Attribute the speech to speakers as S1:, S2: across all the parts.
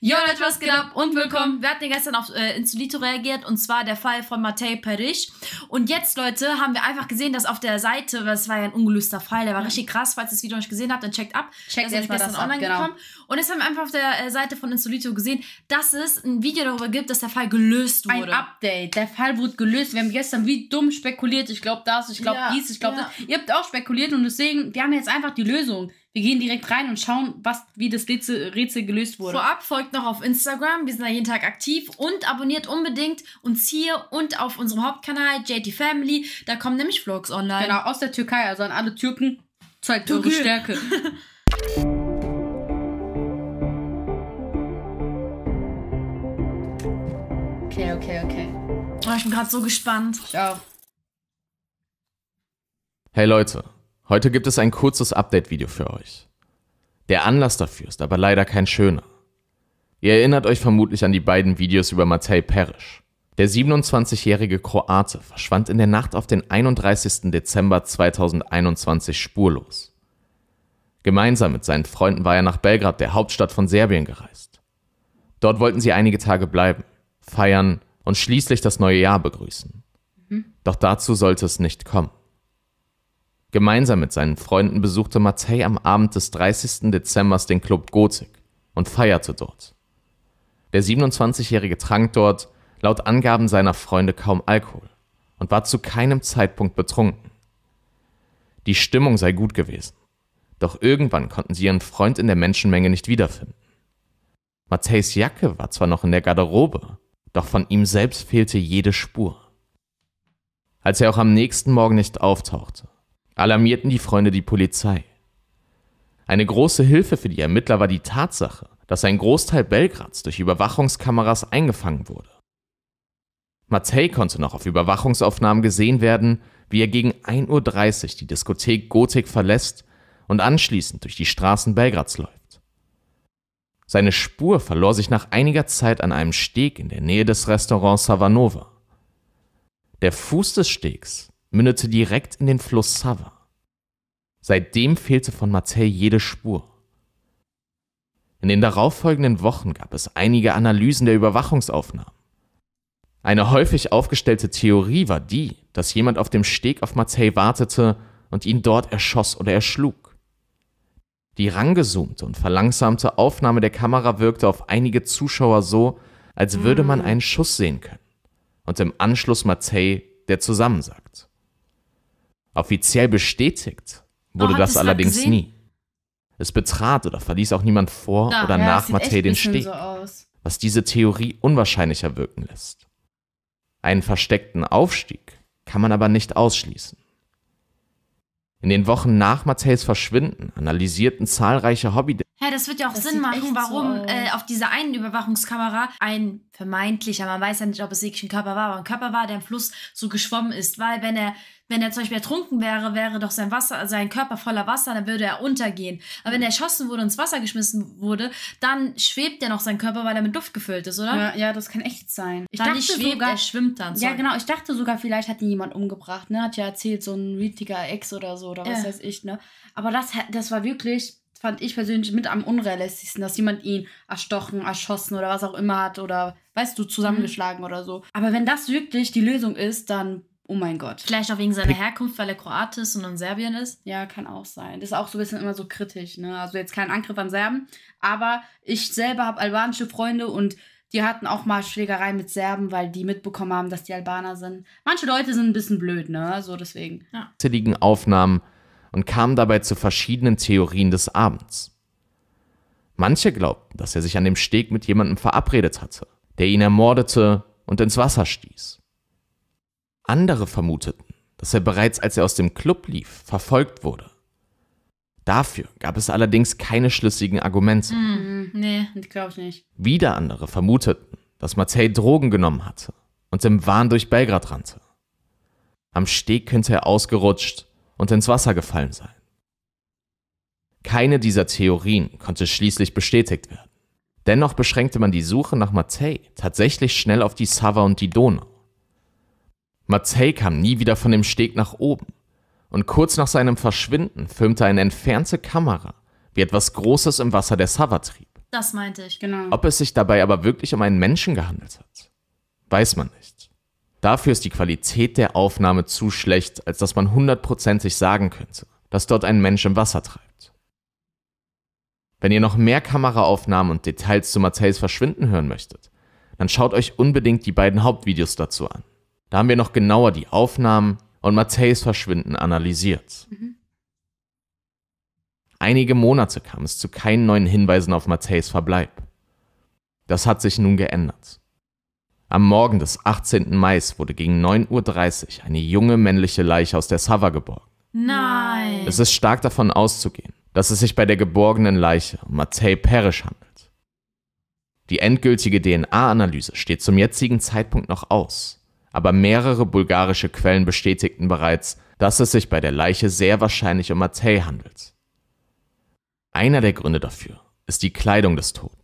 S1: Yo Leute, was geht ab und willkommen. Wir hatten ja gestern auf äh, Insulito reagiert und zwar der Fall von Matej Perich. Und jetzt, Leute, haben wir einfach gesehen, dass auf der Seite, weil es war ja ein ungelöster Fall, der war mhm. richtig krass, falls ihr das Video noch nicht gesehen habt, dann checkt ab. Checkt erst mal das online genau. gekommen. Und jetzt haben wir einfach auf der äh, Seite von Insulito gesehen, dass es ein Video darüber gibt, dass der Fall gelöst wurde. Ein Update. Der Fall wurde gelöst. Wir haben gestern wie dumm spekuliert. Ich glaube das, ich glaube ja, dies, ich glaube ja. das. Ihr habt auch spekuliert und deswegen, wir haben jetzt einfach die Lösung. Wir gehen direkt rein und schauen, was, wie das Rätsel, Rätsel gelöst wurde. Vorab folgt noch auf Instagram, wir sind da jeden Tag aktiv und abonniert unbedingt uns hier und auf unserem Hauptkanal JT Family. Da kommen nämlich Vlogs online. Genau, aus der Türkei, also an alle Türken, zeigt Türke. eure Stärke. okay, okay, okay. Oh, ich bin gerade so gespannt. Ich auch.
S2: Hey Leute, Heute gibt es ein kurzes Update-Video für euch. Der Anlass dafür ist aber leider kein schöner. Ihr erinnert euch vermutlich an die beiden Videos über Matej Perisch. Der 27-jährige Kroate verschwand in der Nacht auf den 31. Dezember 2021 spurlos. Gemeinsam mit seinen Freunden war er nach Belgrad, der Hauptstadt von Serbien, gereist. Dort wollten sie einige Tage bleiben, feiern und schließlich das neue Jahr begrüßen. Mhm. Doch dazu sollte es nicht kommen. Gemeinsam mit seinen Freunden besuchte Mattei am Abend des 30. Dezember den Club Gotik und feierte dort. Der 27-Jährige trank dort, laut Angaben seiner Freunde, kaum Alkohol und war zu keinem Zeitpunkt betrunken. Die Stimmung sei gut gewesen, doch irgendwann konnten sie ihren Freund in der Menschenmenge nicht wiederfinden. Matthäus Jacke war zwar noch in der Garderobe, doch von ihm selbst fehlte jede Spur. Als er auch am nächsten Morgen nicht auftauchte, alarmierten die Freunde die Polizei. Eine große Hilfe für die Ermittler war die Tatsache, dass ein Großteil Belgrads durch Überwachungskameras eingefangen wurde. Matei konnte noch auf Überwachungsaufnahmen gesehen werden, wie er gegen 1.30 Uhr die Diskothek Gotik verlässt und anschließend durch die Straßen Belgrads läuft. Seine Spur verlor sich nach einiger Zeit an einem Steg in der Nähe des Restaurants Savanova. Der Fuß des Stegs mündete direkt in den Fluss Sava. Seitdem fehlte von Martell jede Spur. In den darauffolgenden Wochen gab es einige Analysen der Überwachungsaufnahmen. Eine häufig aufgestellte Theorie war die, dass jemand auf dem Steg auf Marseille wartete und ihn dort erschoss oder erschlug. Die rangesumte und verlangsamte Aufnahme der Kamera wirkte auf einige Zuschauer so, als würde man mhm. einen Schuss sehen können und im Anschluss Marseille, der zusammensagt. Offiziell bestätigt wurde oh, das, allerdings nie. Es betrat oder verließ auch niemand vor da, ah, oder ja, nach Matthäus den Steg, so was diese Theorie unwahrscheinlicher wirken lässt. Einen versteckten Aufstieg kann man aber nicht ausschließen. In den Wochen nach Matthäus Verschwinden analysierten zahlreiche hobby
S1: das wird ja auch das Sinn machen, warum so äh, auf dieser einen Überwachungskamera ein vermeintlicher, man weiß ja nicht, ob es wirklich ein Körper war, aber ein Körper war, der im Fluss so geschwommen ist. Weil wenn er, wenn er zum Beispiel ertrunken wäre, wäre doch sein Wasser, sein Körper voller Wasser, dann würde er untergehen. Aber wenn er erschossen wurde und ins Wasser geschmissen wurde, dann schwebt ja noch sein Körper, weil er mit Duft gefüllt ist, oder? Ja, ja das kann echt sein. Ich dann dachte schwebt, sogar, er schwimmt dann. Ja, genau. Ich dachte sogar, vielleicht hat ihn jemand umgebracht. Ne, hat ja erzählt, so ein richtiger Ex oder so oder was ja. weiß ich. Ne, aber das, das war wirklich fand ich persönlich mit am unrealistischsten, dass jemand ihn erstochen, erschossen oder was auch immer hat oder, weißt du, zusammengeschlagen mhm. oder so. Aber wenn das wirklich die Lösung ist, dann Oh mein Gott. Vielleicht auch wegen seiner Herkunft, weil er Kroat ist und in Serbien ist. Ja, kann auch sein. Das ist auch so ein bisschen immer so kritisch. Ne? Also jetzt kein Angriff an Serben, aber ich selber habe albanische Freunde und die hatten auch mal Schlägereien mit Serben, weil die mitbekommen haben, dass die Albaner sind. Manche Leute sind ein bisschen blöd, ne? So deswegen. Ja.
S2: Aufnahmen und kam dabei zu verschiedenen Theorien des Abends. Manche glaubten, dass er sich an dem Steg mit jemandem verabredet hatte, der ihn ermordete und ins Wasser stieß. Andere vermuteten, dass er bereits als er aus dem Club lief, verfolgt wurde. Dafür gab es allerdings keine schlüssigen Argumente.
S1: Mm, nee, glaube ich nicht.
S2: Wieder andere vermuteten, dass Matei Drogen genommen hatte und im Wahn durch Belgrad rannte. Am Steg könnte er ausgerutscht und ins Wasser gefallen sein. Keine dieser Theorien konnte schließlich bestätigt werden. Dennoch beschränkte man die Suche nach Mattei tatsächlich schnell auf die Sava und die Donau. Mattei kam nie wieder von dem Steg nach oben und kurz nach seinem Verschwinden filmte eine entfernte Kamera, wie etwas Großes im Wasser der Sava trieb.
S1: Das meinte ich, genau. Ob
S2: es sich dabei aber wirklich um einen Menschen gehandelt hat, weiß man nicht. Dafür ist die Qualität der Aufnahme zu schlecht, als dass man hundertprozentig sagen könnte, dass dort ein Mensch im Wasser treibt. Wenn ihr noch mehr Kameraaufnahmen und Details zu Matthäus Verschwinden hören möchtet, dann schaut euch unbedingt die beiden Hauptvideos dazu an. Da haben wir noch genauer die Aufnahmen und Matthäus Verschwinden analysiert. Mhm. Einige Monate kam es zu keinen neuen Hinweisen auf Matthäus Verbleib. Das hat sich nun geändert. Am Morgen des 18. Mai wurde gegen 9.30 Uhr eine junge männliche Leiche aus der Sava geborgen.
S1: Nein! Es
S2: ist stark davon auszugehen, dass es sich bei der geborgenen Leiche um Matei Parrish handelt. Die endgültige DNA-Analyse steht zum jetzigen Zeitpunkt noch aus, aber mehrere bulgarische Quellen bestätigten bereits, dass es sich bei der Leiche sehr wahrscheinlich um Matei handelt. Einer der Gründe dafür ist die Kleidung des Toten.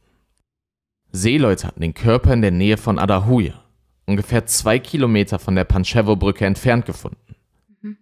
S2: Seeleute hatten den Körper in der Nähe von Adahuya, ungefähr zwei Kilometer von der Panchevo-Brücke entfernt gefunden. Mhm.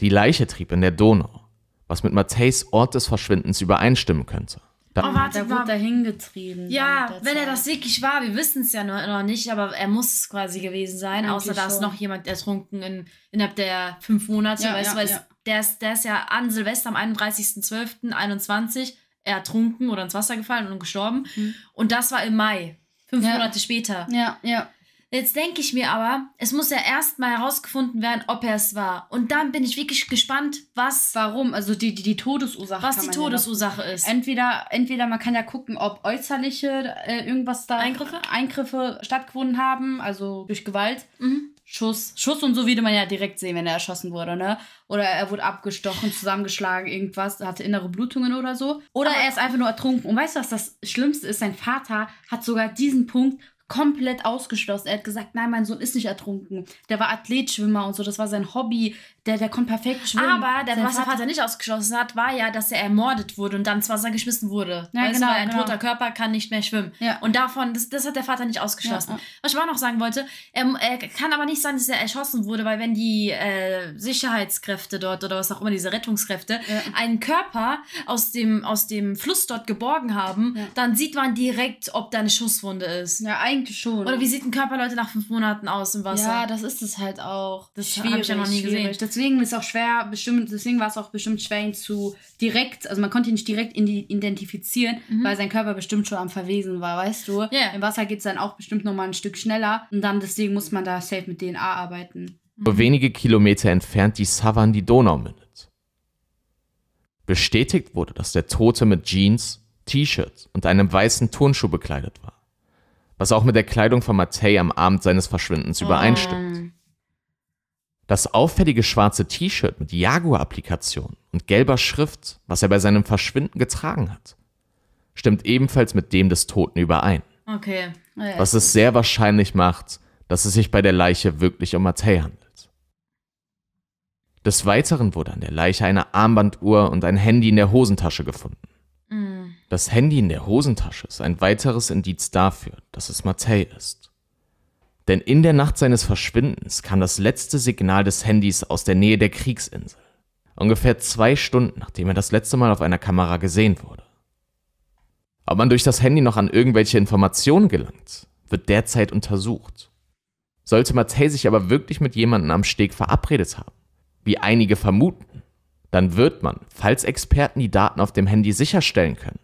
S2: Die Leiche trieb in der Donau, was mit Matthäus Ort des Verschwindens übereinstimmen könnte. Da oh, warte, der wurde da
S1: hingetrieben. Ja, wenn er das wirklich war, wir wissen es ja noch, noch, nicht, aber er muss es quasi gewesen sein, Eigentlich außer da ist noch jemand ertrunken in, innerhalb der fünf Monate, ja, weißt ja, du, weil ja. der, ist, der ist ja an Silvester am 31.12.21 ertrunken oder ins Wasser gefallen und gestorben. Mhm. Und das war im Mai, fünf ja. Monate später. Ja, ja. Jetzt denke ich mir aber, es muss ja erstmal herausgefunden werden, ob er es war. Und dann bin ich wirklich gespannt, was. Warum? Also die, die, die Todesursache. Was die Todesursache ja ist. Entweder, entweder man kann ja gucken, ob äußerliche äh, irgendwas da. Eingriffe? Eingriffe stattgefunden haben, also durch Gewalt. Mhm. Schuss. Schuss und so würde man ja direkt sehen, wenn er erschossen wurde, ne? Oder er wurde abgestochen, zusammengeschlagen, irgendwas, hatte innere Blutungen oder so. Oder Aber er ist einfach nur ertrunken. Und weißt du, was das Schlimmste ist? Sein Vater hat sogar diesen Punkt komplett ausgeschlossen. Er hat gesagt, nein, mein Sohn ist nicht ertrunken. Der war Athletschwimmer und so, das war sein Hobby. Der, der konnte perfekt schwimmen. Aber der, was der Vater nicht ausgeschlossen hat, war ja, dass er ermordet wurde und dann ins Wasser geschmissen wurde. Ja, weißt genau, du, weil ein genau. toter Körper kann nicht mehr schwimmen. Ja. Und davon, das, das hat der Vater nicht ausgeschlossen. Ja, Was ich aber noch sagen wollte, er, er, kann aber nicht sein, dass er erschossen wurde, weil wenn die äh, Sicherheitskräfte dort oder was auch immer, diese Rettungskräfte, einen Körper aus dem, aus dem Fluss dort geborgen haben, dann sieht man direkt, ob da eine Schusswunde ist. Ja, eigentlich eigentlich schon. Oder wie sieht ein Körper Leute nach fünf Monaten aus im Wasser? Ja, das ist es halt auch. Das habe ich ja noch nie gesehen. Deswegen ist auch schwer, bestimmt, deswegen war es auch bestimmt schwer, ihn zu direkt, also man konnte ihn nicht direkt identifizieren, mhm. weil sein Körper bestimmt schon am Verwesen war, weißt du? Yeah. Im Wasser geht es dann auch bestimmt nochmal ein Stück schneller. Und dann deswegen muss man da safe mit DNA arbeiten.
S2: Mhm. Nur wenige Kilometer entfernt die Savan die Donau mündet. Bestätigt wurde, dass der Tote mit Jeans, T-Shirt und einem weißen Turnschuh bekleidet war was auch mit der Kleidung von Mattei am Abend seines Verschwindens ah. übereinstimmt. Das auffällige schwarze T-Shirt mit Jaguar-Applikation und gelber Schrift, was er bei seinem Verschwinden getragen hat, stimmt ebenfalls mit dem des Toten überein. Okay. Ah, ja, was es sehr wahrscheinlich macht, dass es sich bei der Leiche wirklich um Mattei handelt. Des Weiteren wurde an der Leiche eine Armbanduhr und ein Handy in der Hosentasche gefunden. Das Handy in der Hosentasche ist ein weiteres Indiz dafür, dass es Matej ist. Denn in der Nacht seines Verschwindens kam das letzte Signal des Handys aus der Nähe der Kriegsinsel, ungefähr zwei Stunden nachdem er das letzte Mal auf einer Kamera gesehen wurde. Ob man durch das Handy noch an irgendwelche Informationen gelangt, wird derzeit untersucht. Sollte Matej sich aber wirklich mit jemandem am Steg verabredet haben, wie einige vermuten, dann wird man, falls Experten die Daten auf dem Handy sicherstellen können,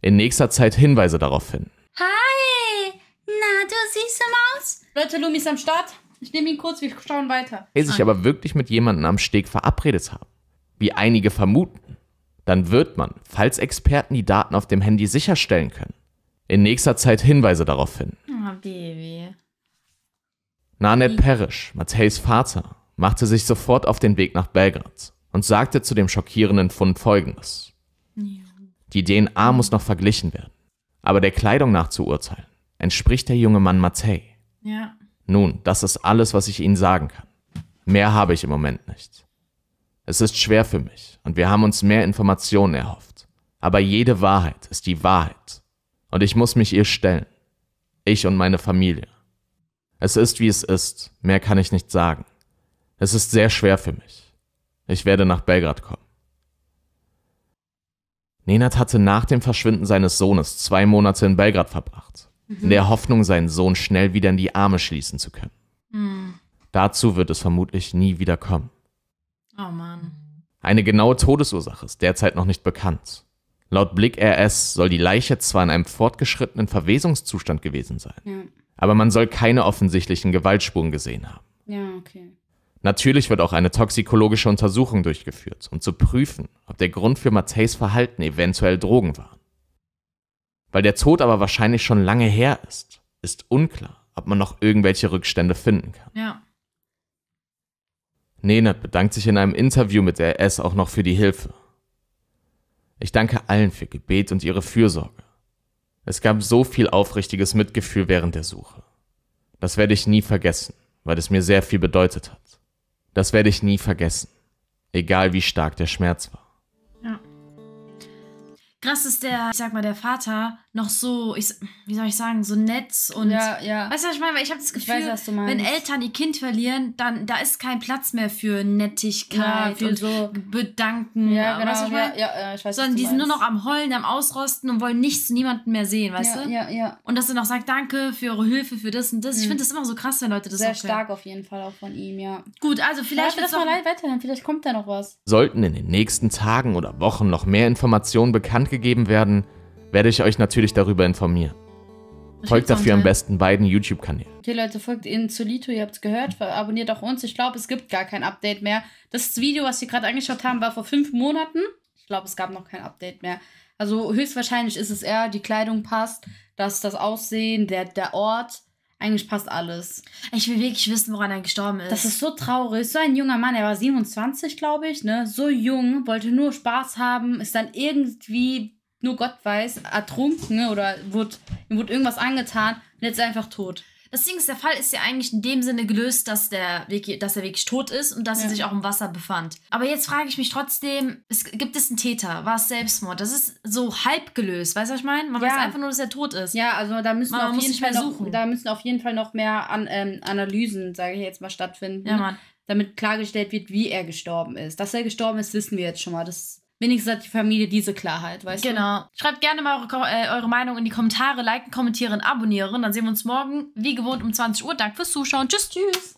S2: in nächster Zeit Hinweise darauf finden.
S1: Hi! Na, du siehst immer aus? Leute, Lumi ist am Start. Ich nehme ihn kurz, wir schauen weiter. Wenn sich
S2: ah. aber wirklich mit jemandem am Steg verabredet haben, wie einige vermuten, dann wird man, falls Experten die Daten auf dem Handy sicherstellen können, in nächster Zeit Hinweise darauf finden.
S1: Oh, Baby.
S2: Nanette Parrish, Matthäus Vater, machte sich sofort auf den Weg nach Belgrad und sagte zu dem schockierenden Fund Folgendes. Ja. Die DNA muss noch verglichen werden. Aber der Kleidung nach zu urteilen, entspricht der junge Mann Mattei. Ja. Nun, das ist alles, was ich Ihnen sagen kann. Mehr habe ich im Moment nicht. Es ist schwer für mich und wir haben uns mehr Informationen erhofft. Aber jede Wahrheit ist die Wahrheit. Und ich muss mich ihr stellen. Ich und meine Familie. Es ist, wie es ist. Mehr kann ich nicht sagen. Es ist sehr schwer für mich. Ich werde nach Belgrad kommen. Nenad hatte nach dem Verschwinden seines Sohnes zwei Monate in Belgrad verbracht, mhm. in der Hoffnung, seinen Sohn schnell wieder in die Arme schließen zu können. Mhm. Dazu wird es vermutlich nie wieder kommen. Oh Mann. Eine genaue Todesursache ist derzeit noch nicht bekannt. Laut Blick RS soll die Leiche zwar in einem fortgeschrittenen Verwesungszustand gewesen sein, ja. aber man soll keine offensichtlichen Gewaltspuren gesehen haben.
S1: Ja, okay.
S2: Natürlich wird auch eine toxikologische Untersuchung durchgeführt, um zu prüfen, ob der Grund für Matthäus Verhalten eventuell Drogen waren. Weil der Tod aber wahrscheinlich schon lange her ist, ist unklar, ob man noch irgendwelche Rückstände finden kann. Ja. Nenad bedankt sich in einem Interview mit der S auch noch für die Hilfe. Ich danke allen für Gebet und ihre Fürsorge. Es gab so viel aufrichtiges Mitgefühl während der Suche. Das werde ich nie vergessen, weil es mir sehr viel bedeutet hat. Das werde ich nie vergessen, egal wie stark der Schmerz war
S1: krass ist der, ich sag mal, der Vater noch so, ich, wie soll ich sagen, so nett und. Ja, ja. Weißt du, was ich meine? Weil ich habe das Gefühl, weiß, wenn Eltern ihr Kind verlieren, dann da ist kein Platz mehr für Nettigkeit ja, für und so Bedanken. Ja, genau. Weißt du, genau, ich mein? ja, ja, ich weiß, Sondern die sind nur noch am Heulen, am Ausrosten und wollen nichts, niemanden mehr sehen, weißt ja, du? Ja, ja. Und dass er noch sagt, danke für eure Hilfe, für das und das. Mhm. Ich finde das immer so krass, wenn Leute das Sehr stark auf jeden Fall auch von ihm, ja. Gut, also vielleicht. Ja, lass mal weiterhin, vielleicht kommt da noch was.
S2: Sollten in den nächsten Tagen oder Wochen noch mehr Informationen bekannt bekannt gegeben werden, werde ich euch natürlich darüber informieren. folgt dafür am besten beiden YouTube-Kanälen.
S1: Okay, Leute, folgt ihnen zu Lito, ihr habt es gehört, abonniert auch uns. Ich glaube, es gibt gar kein Update mehr. Das Video, was wir gerade angeschaut haben, war vor fünf Monaten. Ich glaube, es gab noch kein Update mehr. Also höchstwahrscheinlich ist es eher, die Kleidung passt, dass das Aussehen, der, der Ort. Eigentlich passt alles. Ich will wirklich wissen, woran er gestorben ist. Das ist so traurig. So ein junger Mann, er war 27, glaube ich, ne? So jung, wollte nur Spaß haben, ist dann irgendwie, nur Gott weiß, ertrunken ne? oder wurde, ihm wurde irgendwas angetan und jetzt ist er einfach tot. Das Ding ist, der Fall ist ja eigentlich in dem Sinne gelöst, dass der, wirklich, dass er wirklich tot ist und dass ja. er sich auch im Wasser befand. Aber jetzt frage ich mich trotzdem, es, gibt es einen Täter? War es Selbstmord? Das ist so halb gelöst, weißt du, was ich meine? Man ja. weiß einfach nur, dass er tot ist. Ja, also da müssen, man, auf, jeden Fall noch, suchen. da müssen auf jeden Fall noch mehr an, ähm, Analysen, sage ich jetzt mal, stattfinden. Ja, Mann. Damit klargestellt wird, wie er gestorben ist. Dass er gestorben ist, wissen wir jetzt schon mal. Das wenigstens hat die Familie diese Klarheit, weißt genau. du? Genau. Schreibt gerne mal eure, äh, eure Meinung in die Kommentare, liken, kommentieren, abonnieren. Dann sehen wir uns morgen, wie gewohnt, um 20 Uhr. Danke fürs Zuschauen. Tschüss, tschüss.